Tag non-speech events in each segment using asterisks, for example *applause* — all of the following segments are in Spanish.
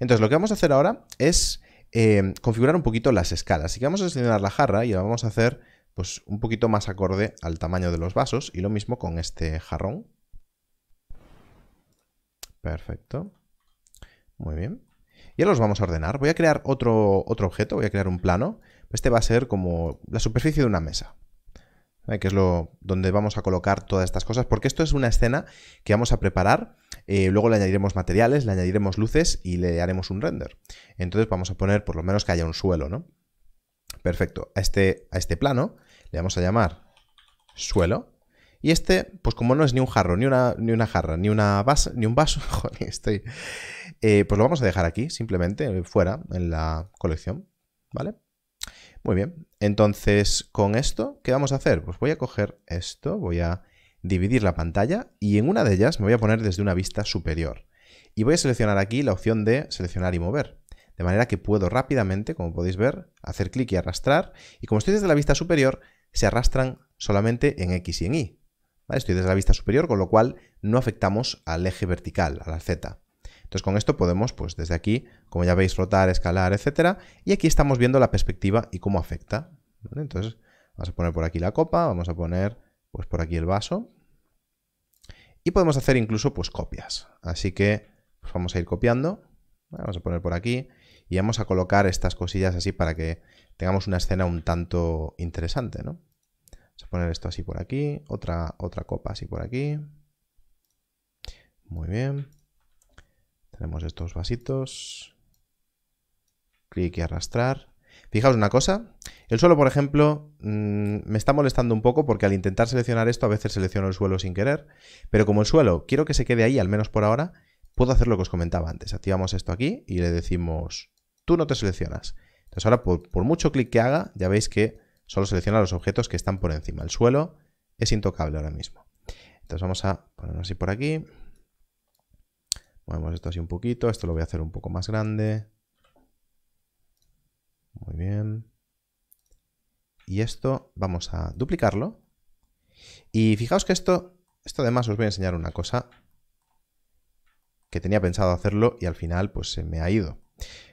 Entonces, lo que vamos a hacer ahora es eh, configurar un poquito las escalas. Así que vamos a seleccionar la jarra y la vamos a hacer pues, un poquito más acorde al tamaño de los vasos. Y lo mismo con este jarrón. Perfecto. Muy bien. Y ahora los vamos a ordenar. Voy a crear otro, otro objeto, voy a crear un plano. Este va a ser como la superficie de una mesa, que es lo, donde vamos a colocar todas estas cosas, porque esto es una escena que vamos a preparar eh, luego le añadiremos materiales, le añadiremos luces y le haremos un render. Entonces vamos a poner por lo menos que haya un suelo, ¿no? Perfecto. A este, a este plano le vamos a llamar suelo. Y este, pues como no es ni un jarro, ni una, ni una jarra, ni una base, ni un vaso, *laughs* estoy. Eh, pues lo vamos a dejar aquí, simplemente, eh, fuera, en la colección. ¿Vale? Muy bien. Entonces, con esto, ¿qué vamos a hacer? Pues voy a coger esto, voy a dividir la pantalla y en una de ellas me voy a poner desde una vista superior. Y voy a seleccionar aquí la opción de seleccionar y mover. De manera que puedo rápidamente, como podéis ver, hacer clic y arrastrar. Y como estoy desde la vista superior, se arrastran solamente en X y en Y. Estoy desde la vista superior, con lo cual no afectamos al eje vertical, a la Z. Entonces con esto podemos, pues desde aquí, como ya veis, flotar, escalar, etcétera. Y aquí estamos viendo la perspectiva y cómo afecta. Entonces vamos a poner por aquí la copa, vamos a poner pues por aquí el vaso. Y podemos hacer incluso pues copias. Así que pues, vamos a ir copiando. Vamos a poner por aquí y vamos a colocar estas cosillas así para que tengamos una escena un tanto interesante, ¿no? Vamos a poner esto así por aquí, otra, otra copa así por aquí. Muy bien. Tenemos estos vasitos. Clic y arrastrar. Fijaos una cosa, el suelo, por ejemplo, mm, me está molestando un poco porque al intentar seleccionar esto a veces selecciono el suelo sin querer, pero como el suelo quiero que se quede ahí, al menos por ahora, puedo hacer lo que os comentaba antes. Activamos esto aquí y le decimos, tú no te seleccionas. Entonces ahora por, mucho clic que haga, ya veis que solo selecciona los objetos que están por encima. El suelo es intocable ahora mismo. Entonces vamos a ponernos así por aquí. Movemos esto así un poquito, esto lo voy a hacer un poco más grande. Muy bien. Y esto vamos a duplicarlo. Y fijaos que esto, esto además os voy a enseñar una cosa que tenía pensado hacerlo y al final pues se me ha ido.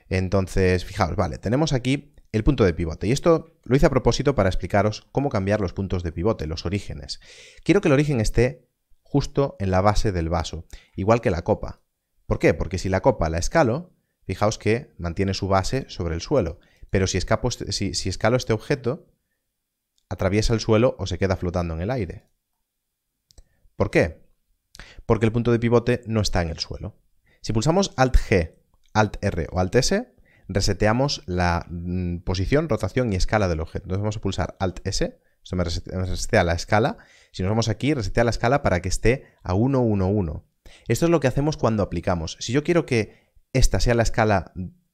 Entonces, fijaos, vale, tenemos aquí el punto de pivote. Y esto lo hice a propósito para explicaros cómo cambiar los puntos de pivote, los orígenes. Quiero que el origen esté justo en la base del vaso, igual que la copa. ¿Por qué? Porque si la copa la escalo, fijaos que mantiene su base sobre el suelo. Pero si, escapo, este, si escalo este objeto, atraviesa el suelo o se queda flotando en el aire. ¿Por qué? Porque el punto de pivote no está en el suelo. Si pulsamos Alt G, Alt R o Alt S, reseteamos la mm, posición, rotación y escala del objeto. Entonces vamos a pulsar Alt S, esto me resetea la escala. Si nos vamos aquí, resetea la escala para que esté a 1, 1, 1. Esto es lo que hacemos cuando aplicamos. Si yo quiero que esta sea la escala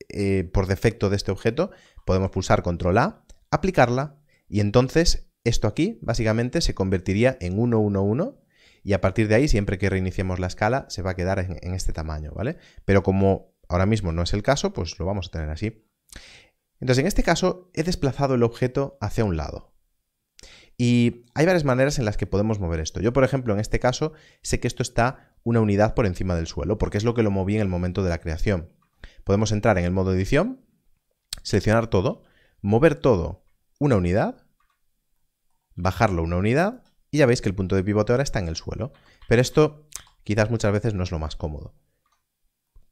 eh, por defecto de este objeto, podemos pulsar Control A, aplicarla y entonces esto aquí básicamente se convertiría en 111 y a partir de ahí, siempre que reiniciemos la escala, se va a quedar en, en este tamaño, ¿vale? Pero como ahora mismo no es el caso, pues lo vamos a tener así. Entonces, en este caso, he desplazado el objeto hacia un lado. Y hay varias maneras en las que podemos mover esto. Yo, por ejemplo, en este caso, sé que esto está una unidad por encima del suelo, porque es lo que lo moví en el momento de la creación. Podemos entrar en el modo edición, seleccionar todo, mover todo una unidad, bajarlo una unidad, y ya veis que el punto de pivote ahora está en el suelo. Pero esto quizás muchas veces no es lo más cómodo.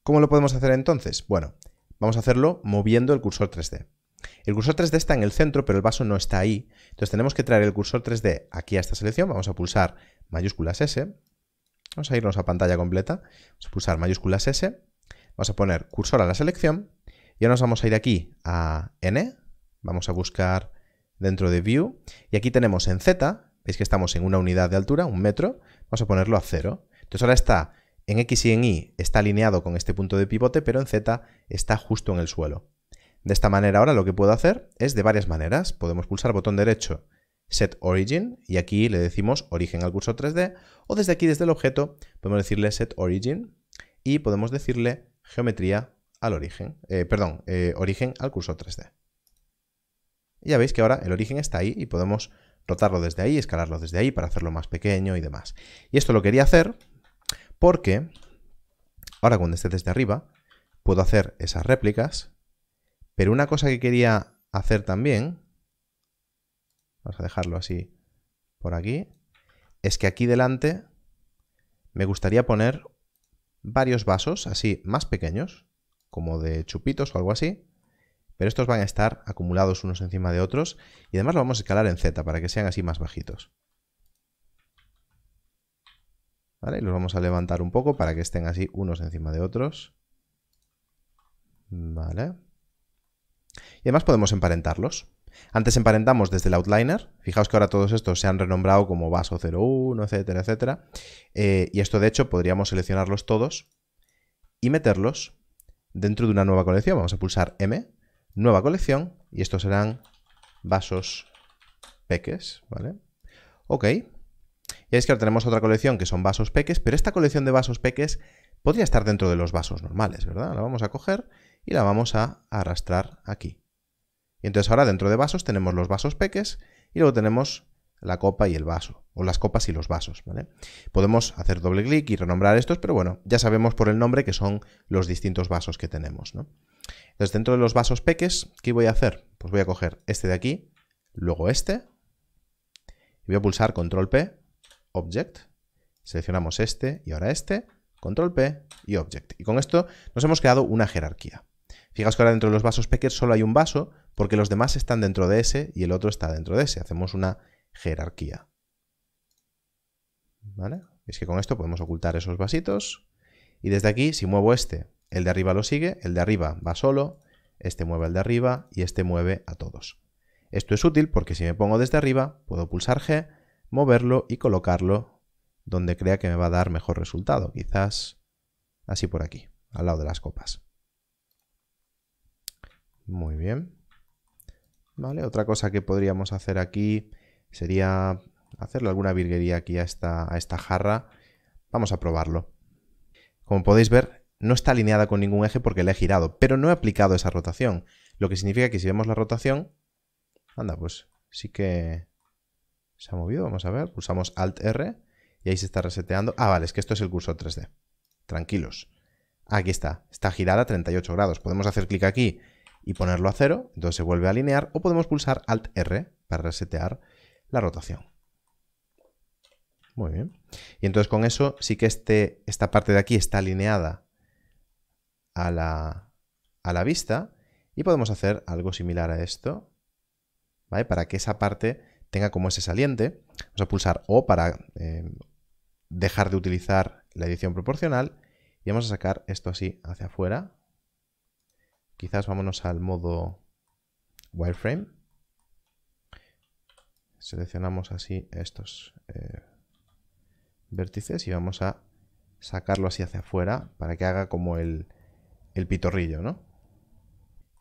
¿Cómo lo podemos hacer entonces? Bueno, vamos a hacerlo moviendo el cursor 3D. El cursor 3D está en el centro, pero el vaso no está ahí. Entonces tenemos que traer el cursor 3D aquí a esta selección. Vamos a pulsar mayúsculas S. Vamos a irnos a pantalla completa. Vamos a pulsar mayúsculas S. Vamos a poner cursor a la selección. Y ahora nos vamos a ir aquí a N. Vamos a buscar dentro de View. Y aquí tenemos en Z, veis que estamos en una unidad de altura, un metro, vamos a ponerlo a cero. Entonces ahora está en X y en Y, está alineado con este punto de pivote, pero en Z está justo en el suelo. De esta manera ahora lo que puedo hacer es de varias maneras. Podemos pulsar botón derecho Set Origin y aquí le decimos origen al curso 3D o desde aquí, desde el objeto, podemos decirle Set Origin y podemos decirle geometría al origen, eh, perdón, eh, origen al curso 3D ya veis que ahora el origen está ahí y podemos rotarlo desde ahí, escalarlo desde ahí para hacerlo más pequeño y demás. Y esto lo quería hacer porque ahora cuando esté desde arriba puedo hacer esas réplicas, pero una cosa que quería hacer también, vamos a dejarlo así por aquí, es que aquí delante me gustaría poner varios vasos así más pequeños, como de chupitos o algo así, pero estos van a estar acumulados unos encima de otros y además lo vamos a escalar en Z para que sean así más bajitos. Y los vamos a levantar un poco para que estén así unos encima de otros. Vale. Y además podemos emparentarlos. Antes emparentamos desde el Outliner. Fijaos que ahora todos estos se han renombrado como vaso 01, etcétera, etcétera. Eh, y esto de hecho podríamos seleccionarlos todos y meterlos dentro de una nueva colección. Vamos a pulsar M nueva colección y estos serán vasos peques, ¿vale? Ok. Y es que ahora tenemos otra colección que son vasos peques, pero esta colección de vasos peques podría estar dentro de los vasos normales, ¿verdad? La vamos a coger y la vamos a arrastrar aquí. Y entonces ahora dentro de vasos tenemos los vasos peques y luego tenemos la copa y el vaso, o las copas y los vasos, Podemos hacer doble clic y renombrar estos, pero bueno, ya sabemos por el nombre que son los distintos vasos que tenemos, ¿no? Entonces, dentro de los vasos peques, ¿qué voy a hacer? Pues voy a coger este de aquí, luego este, y voy a pulsar Control P, Object, seleccionamos este y ahora este, Control P y Object. Y con esto nos hemos creado una jerarquía. Fijaos que ahora dentro de los vasos peques solo hay un vaso, porque los demás están dentro de ese y el otro está dentro de ese. Hacemos una jerarquía. ¿Vale? Es que con esto podemos ocultar esos vasitos. Y desde aquí, si muevo este el de arriba lo sigue, el de arriba va solo, este mueve al de arriba y este mueve a todos. Esto es útil porque si me pongo desde arriba, puedo pulsar G, moverlo y colocarlo donde crea que me va a dar mejor resultado, quizás así por aquí, al lado de las copas. Muy bien. Vale, otra cosa que podríamos hacer aquí sería hacerle alguna virguería aquí a a esta jarra. Vamos a probarlo. Como podéis ver, no está alineada con ningún eje porque le he girado, pero no he aplicado esa rotación. Lo que significa que si vemos la rotación, anda, pues sí que se ha movido, vamos a ver, pulsamos Alt-R y ahí se está reseteando. Ah, vale, es que esto es el curso 3D, tranquilos. Aquí está, está girada a 38 grados. Podemos hacer clic aquí y ponerlo a cero, entonces se vuelve a alinear, o podemos pulsar Alt-R para resetear la rotación. Muy bien. Y entonces con eso sí que este, esta parte de aquí está alineada a la, vista y podemos hacer algo similar a esto, ¿vale? Para que esa parte tenga como ese saliente. Vamos a pulsar O para eh, dejar de utilizar la edición proporcional y vamos a sacar esto así hacia afuera. Quizás vámonos al modo wireframe. Seleccionamos así estos eh, vértices y vamos a sacarlo así hacia afuera para que haga como el, el pitorrillo, ¿no?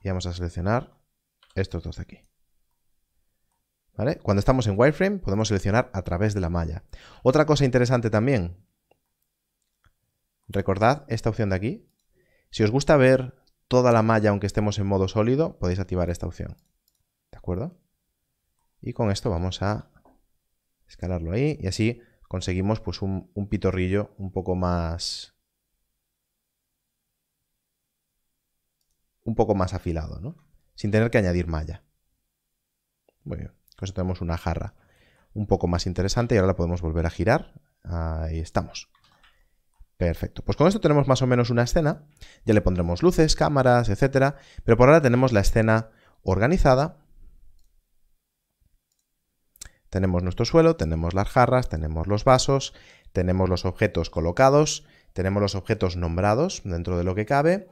Y vamos a seleccionar estos dos de aquí. ¿Vale? Cuando estamos en wireframe podemos seleccionar a través de la malla. Otra cosa interesante también, recordad esta opción de aquí. Si os gusta ver toda la malla aunque estemos en modo sólido, podéis activar esta opción. ¿De acuerdo? Y con esto vamos a escalarlo ahí y así conseguimos pues un pitorrillo un poco más un poco más afilado, ¿no? Sin tener que añadir malla. Muy bien, con tenemos una jarra un poco más interesante y ahora la podemos volver a girar. Ahí estamos. Perfecto. Pues con esto tenemos más o menos una escena. Ya le pondremos luces, cámaras, etcétera. Pero por ahora tenemos la escena organizada. Tenemos nuestro suelo, tenemos las jarras, tenemos los vasos, tenemos los objetos colocados, tenemos los objetos nombrados dentro de lo que cabe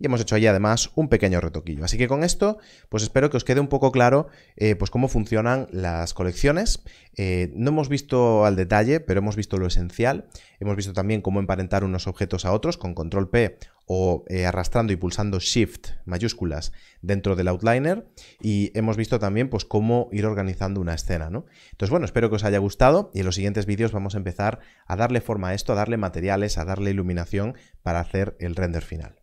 y hemos hecho ahí además un pequeño retoquillo. Así que con esto, pues espero que os quede un poco claro eh, pues cómo funcionan las colecciones. Eh, no hemos visto al detalle, pero hemos visto lo esencial. Hemos visto también cómo emparentar unos objetos a otros con control P o eh, arrastrando y pulsando Shift mayúsculas dentro del outliner y hemos visto también pues cómo ir organizando una escena, ¿no? Entonces bueno, espero que os haya gustado y en los siguientes vídeos vamos a empezar a darle forma a esto, a darle materiales, a darle iluminación para hacer el render final.